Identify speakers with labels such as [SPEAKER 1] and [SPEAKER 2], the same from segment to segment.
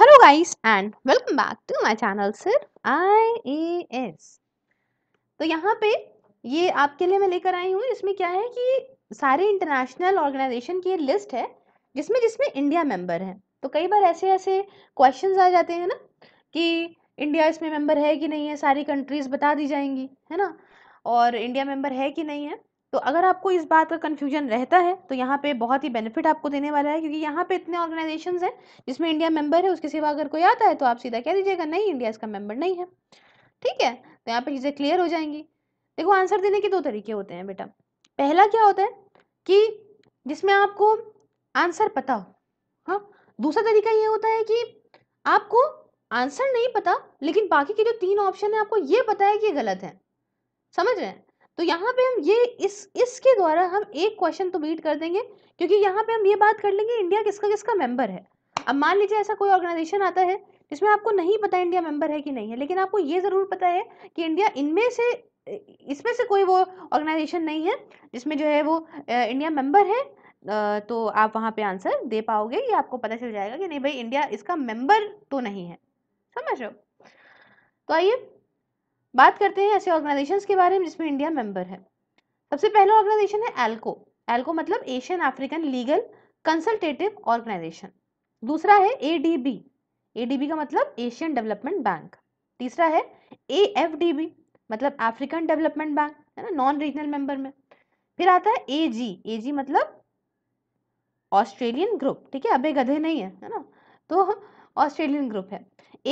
[SPEAKER 1] Guys and welcome back to my channel channel सिर्फ एस तो यहाँ पे ये आपके लिए मैं लेकर आई हूँ इसमें क्या है कि सारे इंटरनेशनल ऑर्गेनाइजेशन की लिस्ट है जिसमें जिसमें इंडिया मेंबर है तो कई बार ऐसे ऐसे क्वेश्चंस आ जाते हैं ना कि इंडिया इसमें मेंबर है कि नहीं है सारी कंट्रीज़ बता दी जाएंगी है ना और इंडिया मेंबर है कि नहीं है तो अगर आपको इस बात का कन्फ्यूजन रहता है तो यहाँ पे बहुत ही बेनिफिट आपको देने वाला है क्योंकि यहाँ पे इतने ऑर्गेनाइजेशन हैं जिसमें इंडिया मेंबर है उसके सिवा अगर कोई आता है तो आप सीधा कह दीजिएगा नहीं इंडिया इसका मेंबर नहीं है ठीक है तो यहाँ पे चीज़ें क्लियर हो जाएंगी देखो आंसर देने के दो तरीके होते हैं बेटा पहला क्या होता है कि जिसमें आपको आंसर पता हो हाँ दूसरा तरीका ये होता है कि आपको आंसर नहीं पता लेकिन बाकी के जो तीन ऑप्शन है आपको ये पता है कि गलत है समझ रहे हैं तो यहाँ पे हम ये इस इसके द्वारा हम एक क्वेश्चन तो बीट कर देंगे क्योंकि यहाँ पे हम ये बात कर लेंगे इंडिया किसका किसका मेंबर है अब मान लीजिए ऐसा कोई ऑर्गेनाइजेशन आता है जिसमें आपको नहीं पता इंडिया मेंबर है कि नहीं है लेकिन आपको ये ज़रूर पता है कि इंडिया इनमें से इसमें से कोई वो ऑर्गेनाइजेशन नहीं है जिसमें जो है वो इंडिया मेंबर है तो आप वहाँ पे आंसर दे पाओगे या आपको पता चल जाएगा कि नहीं भाई इंडिया इसका मेंबर तो नहीं है समझ रहे हो तो आइए बात करते हैं ऐसे ऑर्गेनाइजेशंस के बारे में जिसमें इंडिया मेंबर है सबसे पहला ऑर्गेनाइजेशन है एल्को एल्को मतलब Asian African Legal Consultative Organization दूसरा है एडीबी एडीबी का मतलब एशियन डेवलपमेंट बैंक तीसरा है एएफडीबी मतलब अफ्रीकन डेवलपमेंट बैंक है ना नॉन रीजनल मेंबर में फिर आता है एजी एजी मतलब ऑस्ट्रेलियन ग्रुप ठीक है अबे गधे नहीं है है ना तो ऑस्ट्रेलियन ग्रुप है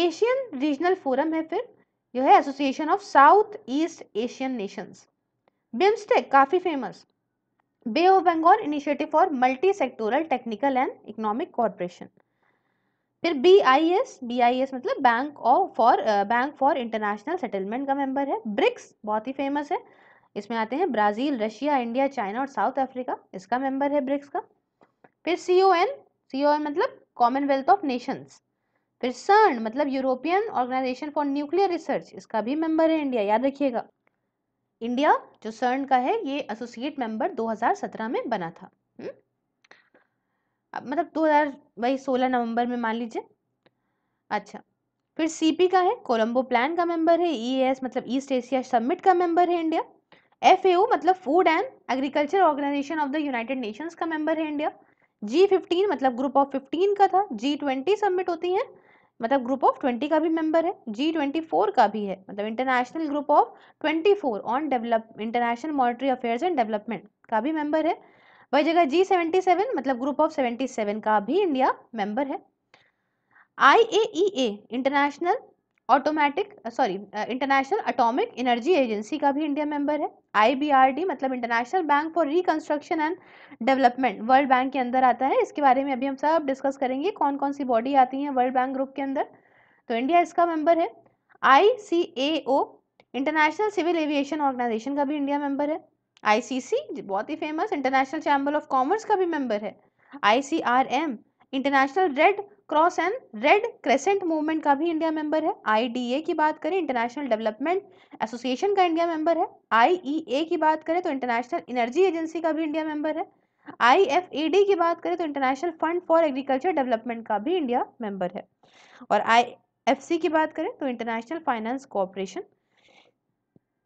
[SPEAKER 1] एशियन रीजनल फोरम है फिर जो है Association of South East Asian Nations BIMSTEC काफ़ी famous Bay of Bengal Initiative for Multi Sectoral Technical and Economic Corporation फिर B I S B I S मतलब bank of for bank for international settlement का member है BRICS बहुत ही famous है इसमें आते हैं ब्राज़ील रशिया इंडिया चाइना और साउथ अफ्रीका इसका मेंबर है ब्रिक्स का फिर C O N C O N मतलब कॉमनवेल्थ ऑफ नेशंस फिर सर्न मतलब European Organization for Nuclear Research इसका भी मेंबर है इंडिया याद रखिएगा इंडिया जो सर्न का है ये एसोसिएट मेंबर 2017 में बना था हम्म? अब मतलब 2000 वही 16 नवंबर में मान लीजिए अच्छा फिर सीपी का है कोलंबो प्लान का मेंबर है ईएएस e मतलब ईस्ट एशिया समिट का मेंबर है इंडिया एफएओ मतलब food and agriculture organisation of the United Nations का मेंबर है इंडिया जी फिफ्टीन मतलब ग्रुप ऑफ फिफ्टीन का था जी ट्वेंटी होती है मतलब ग्रुप ऑफ ट्वेंटी का भी मेंबर है जी ट्वेंटी फोर का भी है मतलब international group of twenty four on develop international monetary affairs and development का भी मेंबर है वही जगह जी सेवेंटी सेवन मतलब ग्रुप ऑफ सेवेंटी सेवन का भी इंडिया मेंबर है I A E A international automatic sorry international atomic energy agency का भी इंडिया मेंबर है आईबीआरडी मतलब international bank for reconstruction and development world bank के अंदर आता है इसके बारे में अभी हम सब डिस्कस करेंगे कौन कौन सी बॉडी आती हैं वर्ल्ड बैंक ग्रुप के अंदर तो इंडिया इसका मेंबर है I international civil aviation organisation का भी इंडिया मेंबर है आई बहुत ही famous international chamber of commerce का भी मेंबर है I international red cross and red crescent movement का भी इंडिया मेंबर है आईडीए की बात करें इंटरनेशनल डेवलपमेंट एसोसिएशन का इंडिया मेंबर है आईईए e की बात करें तो इंटरनेशनल एनर्जी एजेंसी का भी इंडिया मेंबर है आईएफएडी की बात करें तो international fund for agriculture development का भी इंडिया मेंबर है और आई की बात करें तो इंटरनेशनल फाइनेंस कॉपरेशन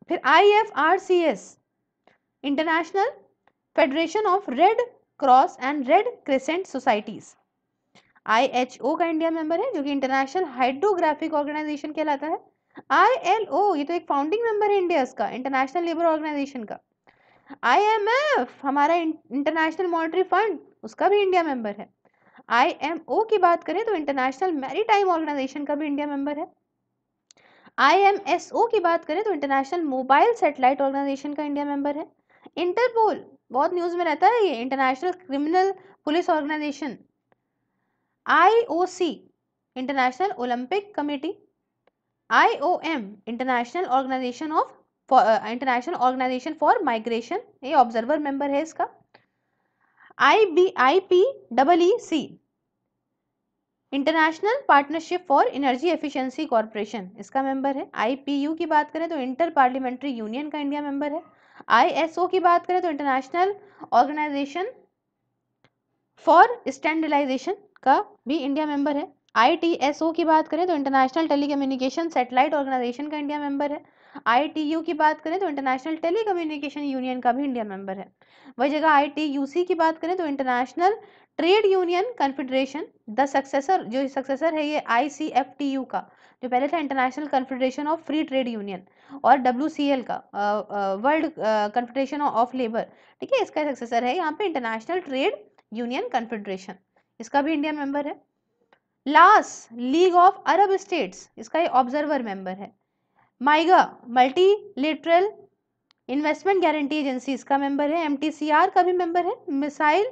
[SPEAKER 1] फिर S international federation of red cross and red crescent societies IHO का इंडिया मेंबर है जो कि इंटरनेशनल हाइड्रोग्राफिक ऑर्गेनाइजेशन कहलाता है आईएलओ ये तो एक फाउंडिंग मेंबर है इंडिया का इंटरनेशनल लेबर ऑर्गेनाइजेशन का आईएमएफ हमारा इंटरनेशनल मॉनिटरी फंड उसका भी इंडिया मेंबर है आईएमओ की बात करें तो इंटरनेशनल मैरीटाइम ऑर्गेनाइजेशन का भी इंडिया मेंबर है आईएमएसओ की बात करें तो इंटरनेशनल मोबाइल सैटेलाइट ऑर्गेनाइजेशन का इंडिया मेंबर है इंटरपोल बहुत न्यूज़ में रहता है ये international criminal police organisation IOC international Olympic committee IOM international organisation of international organisation for migration ये ऑब्जर्वर मेंबर है इसका I B I P double E C international partnership for energy efficiency corporation इसका member है IPU की बात करें तो inter parliamentary union का इंडिया मेंबर है आईएसओ की बात करें तो इंटरनेशनल ऑर्गेनाइजेशन फॉर स्टैंडर्डाइजेशन का भी इंडिया मेंबर है आई की बात करें तो इंटरनेशनल कम्युनिकेशन सैटेलाइट ऑर्गेनाइजेशन का इंडिया मेंबर है आई की बात करें तो इंटरनेशनल कम्युनिकेशन यूनियन का भी इंडिया मेंबर है वही जगह आई की बात करें तो international trade union confederation the successor जो सक्सेसर है ये आई का जो पहले था international confederation of free trade union और डब्ल्यू का वर्ल्ड कन्फेडरेशन ऑफ लेबर ठीक है इसका सक्सेसर है यहाँ पे इंटरनेशनल ट्रेड यूनियन कन्फेडरेशन इसका भी इंडिया मेंबर है LAS league of Arab states इसका एक ऑब्जर्वर मेंबर है MIGA multilateral investment guarantee agency इसका मेंबर है एमटीसीआर का भी मेंबर है मिसाइल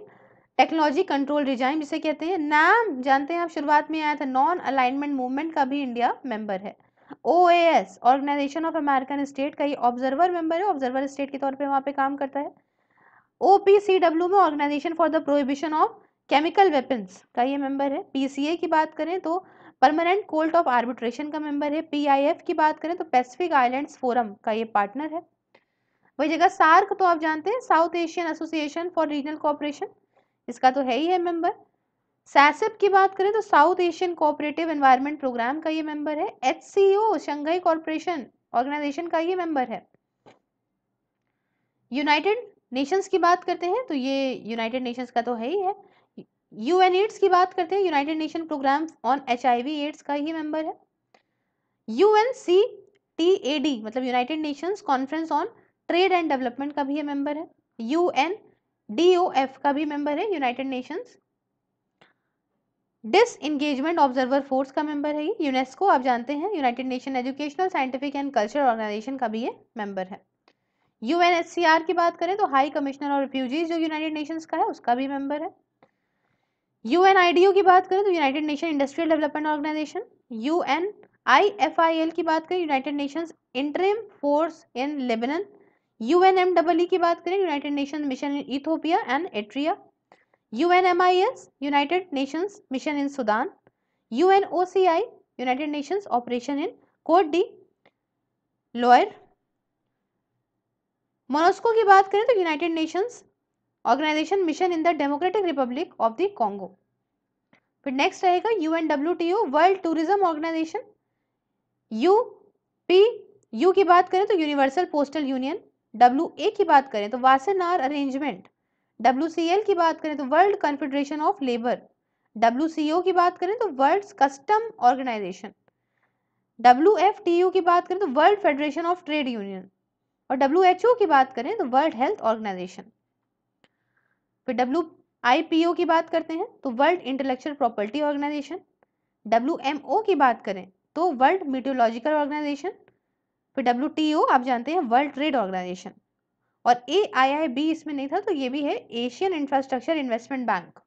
[SPEAKER 1] टेक्नोलॉजी कंट्रोल रिजाइम जिसे कहते हैं नाम जानते हैं आप शुरुआत में आया था नॉन अलाइनमेंट मूवमेंट का भी इंडिया मेंबर है O organisation of American state का ये ऑब्जर्वर मेंबर है ऑब्जर्वर स्टेट के तौर पे वहाँ पे काम करता है ओ में organisation for the prohibition of chemical weapons का ये मेंबर है पीसीए की बात करें तो परमानेंट कोर्ट ऑफ आर्बिट्रेशन का मेंबर है पीआईएफ की बात करें तो पैसिफिक आइलैंड्स फोरम का ये पार्टनर है वही जगह सार्क तो आप जानते हैं south Asian association for regional cooperation इसका तो है ही है मेंबर सैसेप की बात करें तो south Asian cooperative environment programme का ये मेंबर है H C O Shanghai corporation organisation का ये मेंबर है यूनाइटेड नेशंस की बात करते हैं तो ये यूनाइटेड नेशंस का तो है ही है यू एन एड्स की बात करते हैं United Nation programme on H I V AIDS का ही मेंबर है U N C T A D मतलब United Nations conference on trade and development का भी ये मेंबर है U N D O F का भी मेंबर है United Nations disengagement observer force का मेंबर है यूनेस्को आप जानते हैं United Nation educational scientific and cultural organisation का भी ये मेंबर है यूएनएससीआर की बात करें तो हाई कमिश्नर और रिफ्यूजीज जो यूनाइटेड नेशंस का है उसका भी मेंबर है यू की बात करें तो United Nation industrial development organisation U N I F I L की बात करें United Nation interim force in Lebanon U N M की बात करें United Nation mission in Ethiopia and Eritrea U N M I S United Nations mission in Sudan U N O C I United Nations operation in Cote d'Ivoire MONUSCO की बात करें तो United Nations organisation mission in the democratic republic of the Congo फिर next रहेगा U N W T O world tourism organisation U P U की बात करें तो universal postal union W A की बात करें तो Wassenaar arrangement W C L की बात करें तो world confederation of labour W C O की बात करें तो world custom organisation W F T U की बात करें तो world federation of trade union और डब्ल्यू एच ओ की बात करें तो वर्ल्ड हेल्थ ऑर्गेनाइजेशन फिर डब्ल्यू ओ की बात करते हैं तो world intellectual property organisation W की बात करें तो वर्ल्ड मीटियोलॉजिकल ऑर्गेनाइजेशन फिर डब्ल्यू आप जानते हैं वर्ल्ड ट्रेड ऑर्गेनाइजेशन और ए इसमें नहीं था तो ये भी है एशियन इंफ्रास्ट्रक्चर इन्वेस्टमेंट बैंक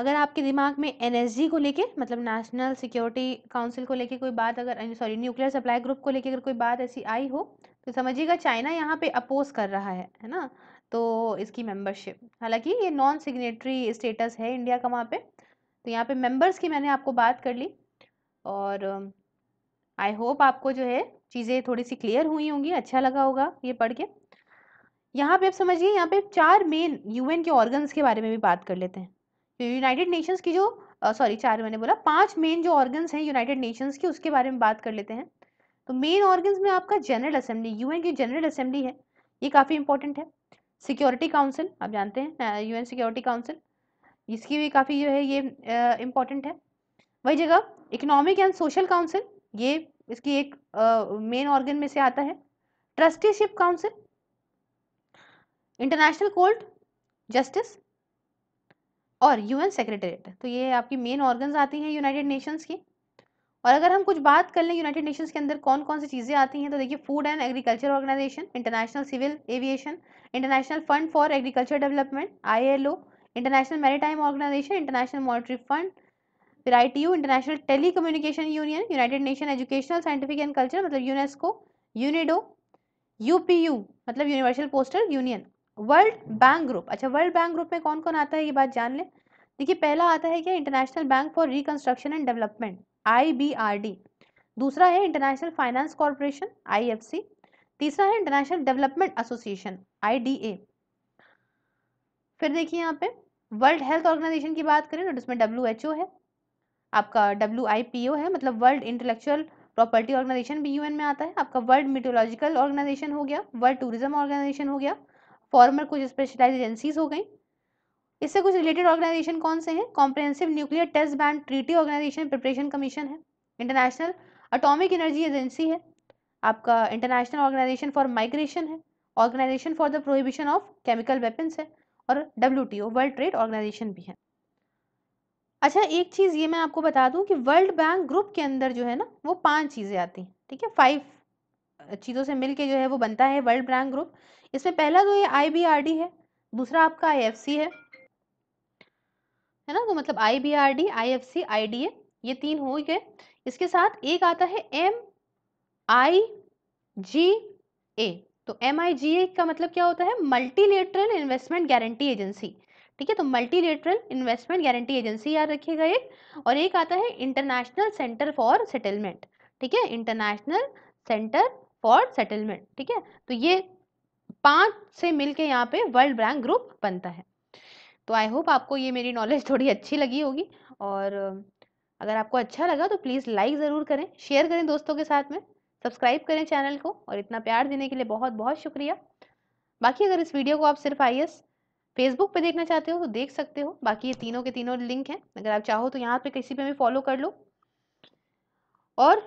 [SPEAKER 1] अगर आपके दिमाग में एन को लेके मतलब नेशनल सिक्योरिटी काउंसिल को लेके कोई बात अगर सॉरी न्यूक्लियर सप्लाई ग्रुप को लेके अगर कोई बात ऐसी आई हो तो समझिएगा चाइना यहाँ पे अपोज कर रहा है है ना तो इसकी मेंबरशिप हालांकि ये नॉन सिग्नेटरी स्टेटस है इंडिया का वहाँ पे तो यहाँ पे मेंबर्स की मैंने आपको बात कर ली और आई um, होप आपको जो है चीज़ें थोड़ी सी क्लियर हुई होंगी अच्छा लगा होगा ये पढ़ के यहाँ पे आप समझिए यहाँ पे चार मेन यूएन के ऑर्गन्स के बारे में भी बात कर लेते हैं यूनाइटेड तो नेशंस की जो सॉरी चार मैंने बोला पांच मेन जो ऑर्गन्स हैं यूनाइटेड नेशंस की उसके बारे में बात कर लेते हैं तो मेन ऑर्गन्स में आपका जनरल असेंबली यूएन की जनरल असेंबली है ये काफ़ी इंपॉर्टेंट है सिक्योरिटी काउंसिल आप जानते हैं यूएन सिक्योरिटी काउंसिल इसकी भी काफ़ी जो है ये इम्पॉर्टेंट है वही जगह इकोनॉमिक एंड सोशल काउंसिल ये इसकी एक मेन uh, ऑर्गन में से आता है trusteeship council international court justice और यूएन सेक्रेटरीट तो ये आपकी मेन ऑर्गन्स आती हैं यूनाइटेड नेशंस की और अगर हम कुछ बात कर लें यूनाइटेड नेशंस के अंदर कौन कौन सी चीज़ें आती हैं तो देखिए food and agriculture organisation international civil aviation international fund for agriculture development ILO international maritime organisation international monetary fund फिर I international tele union United Nation educational scientific and culture मतलब यूनेस्को यूनिडो यू मतलब universal postal union world bank group अच्छा world bank group में कौन कौन आता है ये बात जान लें देखिए पहला आता है क्या international bank for reconstruction and development D दूसरा है इंटरनेशनल फाइनेंस कॉरपोरेशन सी तीसरा है इंटरनेशनल डेवलपमेंट एसोसिएशन ए फिर देखिए यहाँ पे वर्ल्ड हेल्थ ऑर्गेनाइजेशन की बात करें तो इसमें डब्ल्यू है आपका डब्ल्यू है मतलब वर्ल्ड इंटेलेक्चुअल प्रॉपर्टी ऑर्गेनाइजेशन भी यूएन में आता है आपका वर्ल्ड मीटोलॉजिकल ऑर्गेनाइजेशन हो गया वर्ल्ड टूरिज्म ऑर्गेनाइजेशन हो गया फॉर्मर कुछ स्पेशलाइज एजेंसीज हो गई इससे कुछ रिलेटेड ऑर्गेनाइजेशन कौन से हैं comprehensive nuclear test ban treaty organisation preparation commission है इंटरनेशनल अटोमिक एनर्जी एजेंसी है आपका इंटरनेशनल ऑर्गेनाइजेशन फॉर माइग्रेशन है organisation for the prohibition of chemical weapons है और डब्ल्यू वर्ल्ड ट्रेड ऑर्गेनाइजेशन भी है अच्छा एक चीज़ ये मैं आपको बता दूं कि वर्ल्ड बैंक ग्रुप के अंदर जो है ना वो पांच चीज़ें आती हैं ठीक है फाइव चीज़ों से मिलके जो है वो बनता है वर्ल्ड बैंक ग्रुप इसमें पहला तो ये आईबीआरडी है दूसरा आपका आई है है ना तो मतलब I B R D I F C I D A ये तीन हो गए इसके साथ एक आता है एम आई जी ए तो एम आई जी ए का मतलब क्या होता है मल्टीलेटरल इन्वेस्टमेंट गारंटी एजेंसी ठीक है तो मल्टीलेटरल इन्वेस्टमेंट गारंटी एजेंसी याद रखिएगा एक और एक आता है इंटरनेशनल सेंटर फॉर सेटलमेंट ठीक है इंटरनेशनल सेंटर फॉर सेटलमेंट ठीक है तो ये पांच से मिलके यहाँ पे वर्ल्ड बैंक ग्रुप बनता है तो आई होप आपको ये मेरी नॉलेज थोड़ी अच्छी लगी होगी और अगर आपको अच्छा लगा तो प्लीज़ लाइक ज़रूर करें शेयर करें दोस्तों के साथ में सब्सक्राइब करें चैनल को और इतना प्यार देने के लिए बहुत बहुत शुक्रिया बाकी अगर इस वीडियो को आप सिर्फ आई फेसबुक पे देखना चाहते हो तो देख सकते हो बाकी ये तीनों के तीनों लिंक हैं अगर आप चाहो तो यहाँ पे किसी पे भी फॉलो कर लो और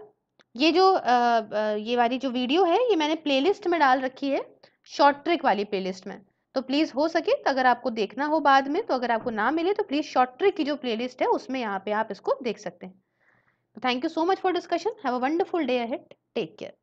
[SPEAKER 1] ये जो आ, ये वाली जो वीडियो है ये मैंने प्लेलिस्ट में डाल रखी है शॉर्ट ट्रिक वाली प्लेलिस्ट में तो प्लीज़ हो सके तो अगर आपको देखना हो बाद में तो अगर आपको ना मिले तो प्लीज़ शॉर्ट ट्रिक की जो प्लेलिस्ट है उसमें यहाँ पे आप इसको देख सकते हैं thank you so much for discussion have a wonderful day ahead take care